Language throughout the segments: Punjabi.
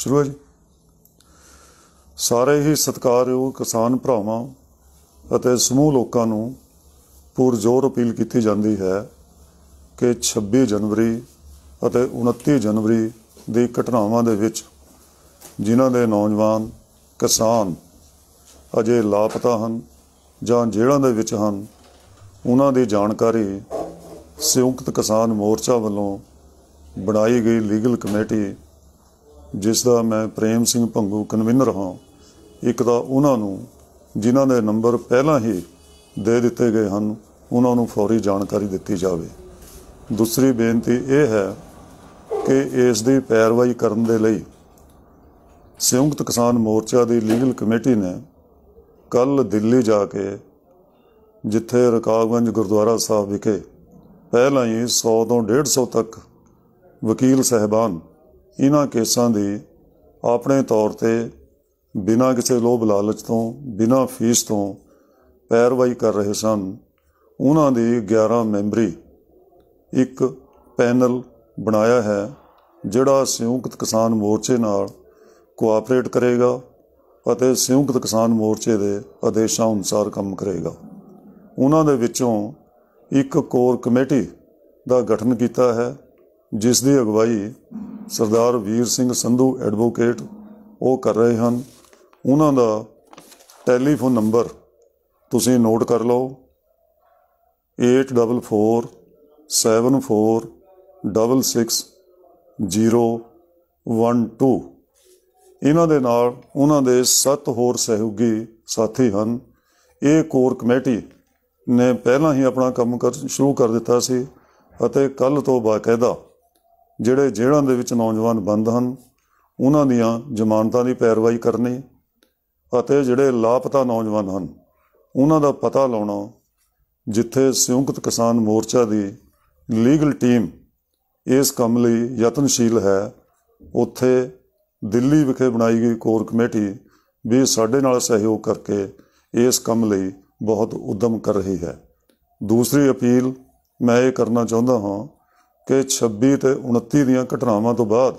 ਸ਼ੁਰੂ ਹੈ ਜੀ ਸਾਰੇ ਹੀ ਸਤਿਕਾਰਯੋਗ ਕਿਸਾਨ ਭਰਾਵਾਂ ਅਤੇ ਸਮੂਹ ਲੋਕਾਂ ਨੂੰ ਜ਼ੋਰ ਅਪੀਲ ਕੀਤੀ ਜਾਂਦੀ ਹੈ ਕਿ 26 ਜਨਵਰੀ ਅਤੇ 29 ਜਨਵਰੀ ਦੀ ਘਟਨਾਵਾਂ ਦੇ ਵਿੱਚ ਜਿਨ੍ਹਾਂ ਦੇ ਨੌਜਵਾਨ ਕਿਸਾਨ ਅਜੇ ਲਾਪਤਾ ਹਨ ਜਾਂ ਜੇਲ੍ਹਾਂ ਦੇ ਵਿੱਚ ਹਨ ਉਹਨਾਂ ਦੀ ਜਾਣਕਾਰੀ ਸੰਯੁਕਤ ਕਿਸਾਨ ਮੋਰਚਾ ਵੱਲੋਂ ਬਣਾਈ ਗਈ ਲੀਗਲ ਕਮੇਟੀ ਜਿਸ ਦਾ ਮੈਂ ਪ੍ਰੇਮ ਸਿੰਘ ਭੰਗੂ ਕਨਵੀਨਰ ਹਾਂ ਇੱਕ ਦਾ ਉਹਨਾਂ ਨੂੰ ਜਿਨ੍ਹਾਂ ਦੇ ਨੰਬਰ ਪਹਿਲਾਂ ਹੀ ਦੇ ਦਿੱਤੇ ਗਏ ਹਨ ਉਹਨਾਂ ਨੂੰ ਫੌਰੀ ਜਾਣਕਾਰੀ ਦਿੱਤੀ ਜਾਵੇ ਦੂਸਰੀ ਬੇਨਤੀ ਇਹ ਹੈ ਕਿ ਇਸ ਦੀ ਪੈਰਵਾਈ ਕਰਨ ਦੇ ਲਈ ਸੰਯੁਕਤ ਕਿਸਾਨ ਮੋਰਚਾ ਦੀ ਲੀਗਲ ਕਮੇਟੀ ਨੇ ਕੱਲ ਦਿੱਲੀ ਜਾ ਕੇ ਜਿੱਥੇ ਰਕਾਬਗੰਜ ਗੁਰਦੁਆਰਾ ਸਾਹਿਬ ਵਿਖੇ ਪਹਿਲਾਂ ਹੀ 100 ਤੋਂ 150 ਤੱਕ ਵਕੀਲ ਸਹਿਬਾਨ ਇਹਨਾਂ ਕੇਸਾਂ ਦੀ ਆਪਣੇ ਤੌਰ ਤੇ ਬਿਨਾਂ ਕਿਸੇ ਲੋਭ ਲਾਲਚ ਤੋਂ ਬਿਨਾਂ ਫੀਸ ਤੋਂ ਪੈਰਵਾਈ ਕਰ ਰਹੇ ਸਨ ਉਹਨਾਂ ਦੀ 11 ਮੈਂਬਰੀ ਇੱਕ ਪੈਨਲ ਬਣਾਇਆ ਹੈ ਜਿਹੜਾ ਸੰਯੁਕਤ ਕਿਸਾਨ ਮੋਰਚੇ ਨਾਲ ਕੋਆਪਰੇਟ ਕਰੇਗਾ ਅਤੇ ਸੰਯੁਕਤ ਕਿਸਾਨ ਮੋਰਚੇ ਦੇ ਆਦੇਸ਼ਾਂ ਅਨੁਸਾਰ ਕੰਮ ਕਰੇਗਾ ਉਹਨਾਂ ਦੇ ਵਿੱਚੋਂ ਇੱਕ ਕੋਰ ਕਮੇਟੀ ਦਾ ਗਠਨ ਕੀਤਾ ਹੈ ਜਿਸ ਦੀ ਅਗਵਾਈ ਸਰਦਾਰ ਵੀਰ ਸਿੰਘ ਸੰਧੂ ਐਡਵੋਕੇਟ ਉਹ ਕਰ ਰਹੇ ਹਨ ਉਹਨਾਂ ਦਾ ਟੈਲੀਫੋਨ ਨੰਬਰ ਤੁਸੀਂ ਨੋਟ ਕਰ ਲਓ 8474666012 ਇਹਨਾਂ ਦੇ ਨਾਲ ਉਹਨਾਂ ਦੇ ਸੱਤ ਹੋਰ ਸਹਿਯੋਗੀ ਸਾਥੀ ਹਨ ਇਹ ਕੋਰ ਕਮੇਟੀ ਨੇ ਪਹਿਲਾਂ ਹੀ ਆਪਣਾ ਕੰਮ ਕਰ ਸ਼ੁਰੂ ਕਰ ਦਿੱਤਾ ਸੀ ਅਤੇ ਕੱਲ ਤੋਂ ਬਾਕਾਇਦਾ ਜਿਹੜੇ ਜੇਲ੍ਹਾਂ ਦੇ ਵਿੱਚ ਨੌਜਵਾਨ ਬੰਦ ਹਨ ਉਹਨਾਂ ਦੀਆਂ ਜ਼ਮਾਨਤਾਂ ਦੀ ਪੈਰਵਾਈ ਕਰਨੀ ਅਤੇ ਜਿਹੜੇ ਲਾਪਤਾ ਨੌਜਵਾਨ ਹਨ ਉਹਨਾਂ ਦਾ ਪਤਾ ਲਾਉਣਾ ਜਿੱਥੇ ਸੰਯੁਕਤ ਕਿਸਾਨ ਮੋਰਚਾ ਦੀ ਲੀਗਲ ਟੀਮ ਇਸ ਕੰਮ ਲਈ ਯਤਨਸ਼ੀਲ ਹੈ ਉੱਥੇ ਦਿੱਲੀ ਵਿਖੇ ਬਣਾਈ ਗਈ ਕੋਰ ਕਮੇਟੀ ਵੀ ਸਾਡੇ ਨਾਲ ਸਹਿਯੋਗ ਕਰਕੇ ਇਸ ਕੰਮ ਲਈ ਬਹੁਤ ਉਦਮ ਕਰ ਰਹੀ ਹੈ ਦੂਸਰੀ ਅਪੀਲ ਮੈਂ ਇਹ ਕਰਨਾ ਚਾਹੁੰਦਾ ਹਾਂ ਕਿ 26 ਤੇ 29 ਦੀਆਂ ਘਟਨਾਵਾਂ ਤੋਂ ਬਾਅਦ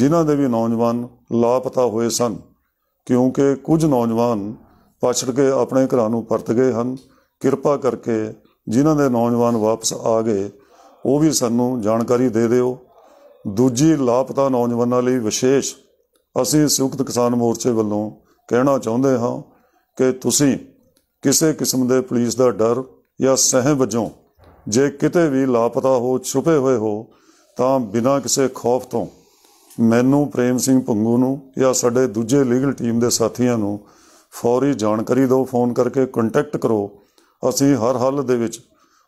ਜਿਨ੍ਹਾਂ ਦੇ ਵੀ ਨੌਜਵਾਨ ਲਾਪਤਾ ਹੋਏ ਸਨ ਕਿਉਂਕਿ ਕੁਝ ਨੌਜਵਾਨ ਪਛੜ ਕੇ ਆਪਣੇ ਘਰਾਂ ਨੂੰ ਪਰਤ ਗਏ ਹਨ ਕਿਰਪਾ ਕਰਕੇ ਜਿਨ੍ਹਾਂ ਦੇ ਨੌਜਵਾਨ ਵਾਪਸ ਆ ਗਏ ਉਹ ਵੀ ਸਾਨੂੰ ਜਾਣਕਾਰੀ ਦੇ ਦਿਓ ਦੂਜੀ ਲਾਪਤਾ ਨੌਜਵਾਨਾਂ ਲਈ ਵਿਸ਼ੇਸ਼ ਅਸੀਂ ਸੰਯੁਕਤ ਕਿਸਾਨ ਮੋਰਚੇ ਵੱਲੋਂ ਕਹਿਣਾ ਚਾਹੁੰਦੇ ਹਾਂ ਕਿ ਤੁਸੀਂ ਕਿਸੇ ਕਿਸਮ ਦੇ ਪੁਲਿਸ ਦਾ ਡਰ ਜਾਂ ਸਹਿਮ ਵਜੋਂ ਜੇ ਕਿਤੇ ਵੀ ਲਾਪਤਾ ਹੋ ਛੁਪੇ ਹੋਏ ਹੋ ਤਾਂ ਬਿਨਾਂ ਕਿਸੇ ਖੌਫ ਤੋਂ ਮੈਨੂੰ ਪ੍ਰੇਮ ਸਿੰਘ ਪੰਗੂ ਨੂੰ ਜਾਂ ਸਾਡੇ ਦੂਜੇ ਲੀਗਲ ਟੀਮ ਦੇ ਸਾਥੀਆਂ ਨੂੰ ਫੌਰੀ ਜਾਣਕਾਰੀ ਦਿਓ ਫੋਨ ਕਰਕੇ ਕੰਟੈਕਟ ਕਰੋ ਅਸੀਂ ਹਰ ਹੱਲ ਦੇ ਵਿੱਚ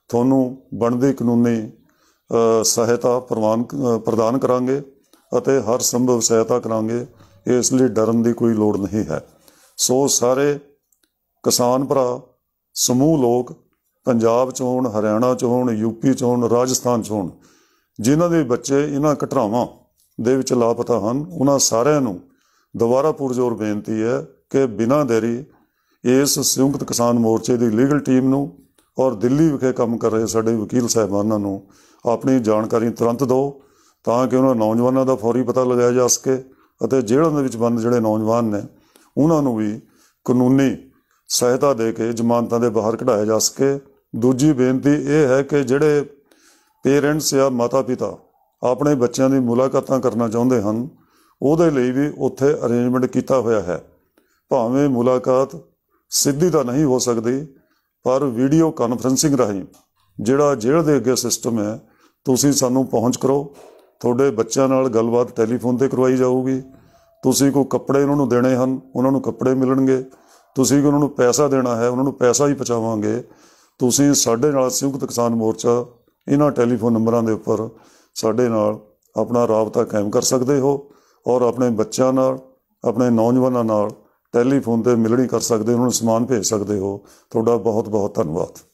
ਤੁਹਾਨੂੰ ਬਣਦੀ ਕਾਨੂੰਨੀ ਸਹਾਇਤਾ ਪ੍ਰਵਾਨ ਪ੍ਰਦਾਨ ਕਰਾਂਗੇ ਅਤੇ ਹਰ ਸੰਭਵ ਸਹਾਇਤਾ ਕਰਾਂਗੇ ਇਸ ਲਈ ਡਰਨ ਦੀ ਕੋਈ ਲੋੜ ਨਹੀਂ ਹੈ ਸੋ ਸਾਰੇ ਕਿਸਾਨ ਭਰਾ ਸਮੂਹ ਲੋਕ ਪੰਜਾਬ 'ਚ ਹੋਣ ਹਰਿਆਣਾ 'ਚ ਹੋਣ ਯੂਪੀ 'ਚ ਹੋਣ ਰਾਜਸਥਾਨ 'ਚ ਹੋਣ ਜਿਨ੍ਹਾਂ ਦੇ ਬੱਚੇ ਇਹਨਾਂ ਘਟਰਾਵਾਂ ਦੇ ਵਿੱਚ ਲਾਪਤਾ ਹਨ ਉਹਨਾਂ ਸਾਰਿਆਂ ਨੂੰ ਦੁਬਾਰਾ ਪੁਰਜ਼ੋਰ ਬੇਨਤੀ ਹੈ ਕਿ ਬਿਨਾਂ ਦੇਰੀ ਇਸ ਸੰਯੁਕਤ ਕਿਸਾਨ ਮੋਰਚੇ ਦੀ ਲੀਗਲ ਟੀਮ ਨੂੰ ਔਰ ਦਿੱਲੀ ਵਿਖੇ ਕੰਮ ਕਰ ਰਹੇ ਸਾਡੇ ਵਕੀਲ ਸਹਿਬਾਨਾਂ ਨੂੰ ਆਪਣੀ ਜਾਣਕਾਰੀ ਤੁਰੰਤ ਦਿਓ ਤਾਂ ਕਿ ਉਹਨਾਂ ਨੌਜਵਾਨਾਂ ਦਾ ਫੌਰੀ ਪਤਾ ਲਗਾਇਆ ਜਾ ਸਕੇ ਅਤੇ ਜੇਲ੍ਹਾਂ ਦੇ ਵਿੱਚ ਬੰਦ ਜਿਹੜੇ ਨੌਜਵਾਨ ਨੇ ਉਹਨਾਂ ਨੂੰ ਵੀ ਕਾਨੂੰਨੀ ਸਹਾਇਤਾ ਦੇ ਕੇ ਜ਼ਮਾਨਤਾਂ ਦੇ ਬਾਹਰ ਕਢਾਇਆ ਜਾ ਸਕੇ ਦੂਜੀ ਬੇਨਤੀ ਇਹ ਹੈ ਕਿ ਜਿਹੜੇ ਪੇਰੈਂਟਸ ਜਾਂ ਮਾਤਾ-ਪਿਤਾ ਆਪਣੇ ਬੱਚਿਆਂ ਦੀ ਮੁਲਾਕਾਤਾਂ ਕਰਨਾ ਚਾਹੁੰਦੇ ਹਨ ਉਹਦੇ ਲਈ ਵੀ ਉੱਥੇ ਅਰੇਂਜਮੈਂਟ ਕੀਤਾ ਹੋਇਆ ਹੈ ਭਾਵੇਂ ਮੁਲਾਕਾਤ ਸਿੱਧੀ ਤਾਂ ਨਹੀਂ ਹੋ ਸਕਦੀ ਪਰ ਵੀਡੀਓ ਕਾਨਫਰੈਂਸਿੰਗ ਰਾਹੀਂ ਜਿਹੜਾ ਜੇਲ੍ਹ ਦੇ ਅੱਗੇ ਸਿਸਟਮ ਹੈ ਤੁਸੀਂ ਸਾਨੂੰ ਪਹੁੰਚ ਕਰੋ ਤੁਹਾਡੇ ਬੱਚਿਆਂ ਨਾਲ ਗੱਲਬਾਤ ਟੈਲੀਫੋਨ ਤੇ ਕਰਵਾਈ ਜਾਊਗੀ ਤੁਸੀਂ ਕੋ ਕੱਪੜੇ ਉਹਨਾਂ ਨੂੰ ਦੇਣੇ ਹਨ ਉਹਨਾਂ ਨੂੰ ਕੱਪੜੇ ਮਿਲਣਗੇ ਤੁਸੀਂ ਕੋ ਉਹਨਾਂ ਨੂੰ ਪੈਸਾ ਦੇਣਾ ਹੈ ਉਹਨਾਂ ਨੂੰ ਪੈਸਾ ਹੀ ਪਹੁੰਚਾਵਾਂਗੇ ਤੁਸੀਂ ਸਾਡੇ ਨਾਲ ਸੰਯੁਕਤ ਕਿਸਾਨ ਮੋਰਚਾ ਇਹਨਾਂ ਟੈਲੀਫੋਨ ਨੰਬਰਾਂ ਦੇ ਉੱਪਰ ਸਾਡੇ ਨਾਲ ਆਪਣਾ ਰਾਬਤਾ ਕਾਇਮ ਕਰ ਸਕਦੇ ਹੋ ਔਰ ਆਪਣੇ ਬੱਚਿਆਂ ਨਾਲ ਆਪਣੇ ਨੌਜਵਾਨਾਂ ਨਾਲ ਟੈਲੀਫੋਨ ਤੇ ਮਿਲਣੀ ਕਰ ਸਕਦੇ ਹੋ ਉਹਨਾਂ ਨੂੰ ਸਮਾਨ ਭੇਜ ਸਕਦੇ ਹੋ ਤੁਹਾਡਾ ਬਹੁਤ ਬਹੁਤ ਧੰਨਵਾਦ